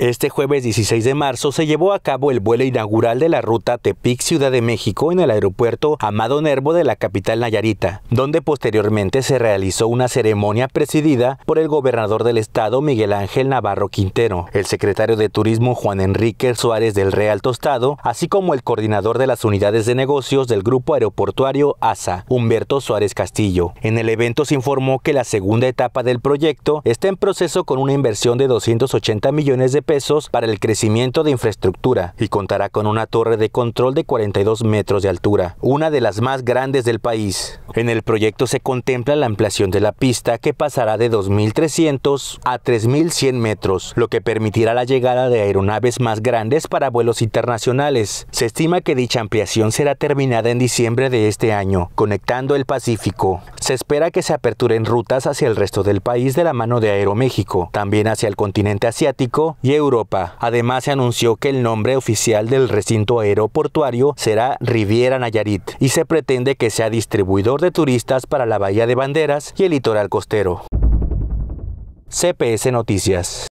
Este jueves 16 de marzo se llevó a cabo el vuelo inaugural de la ruta Tepic Ciudad de México en el aeropuerto Amado Nervo de la capital Nayarita, donde posteriormente se realizó una ceremonia presidida por el gobernador del estado Miguel Ángel Navarro Quintero, el secretario de Turismo Juan Enrique Suárez del Real Tostado, así como el coordinador de las unidades de negocios del grupo aeroportuario ASA, Humberto Suárez Castillo. En el evento se informó que la segunda etapa del proyecto está en proceso con una inversión de 280 millones de pesos para el crecimiento de infraestructura y contará con una torre de control de 42 metros de altura, una de las más grandes del país. En el proyecto se contempla la ampliación de la pista que pasará de 2.300 a 3.100 metros, lo que permitirá la llegada de aeronaves más grandes para vuelos internacionales. Se estima que dicha ampliación será terminada en diciembre de este año, conectando el Pacífico se espera que se aperturen rutas hacia el resto del país de la mano de Aeroméxico, también hacia el continente asiático y Europa. Además, se anunció que el nombre oficial del recinto aeroportuario será Riviera Nayarit y se pretende que sea distribuidor de turistas para la Bahía de Banderas y el litoral costero. CPS Noticias.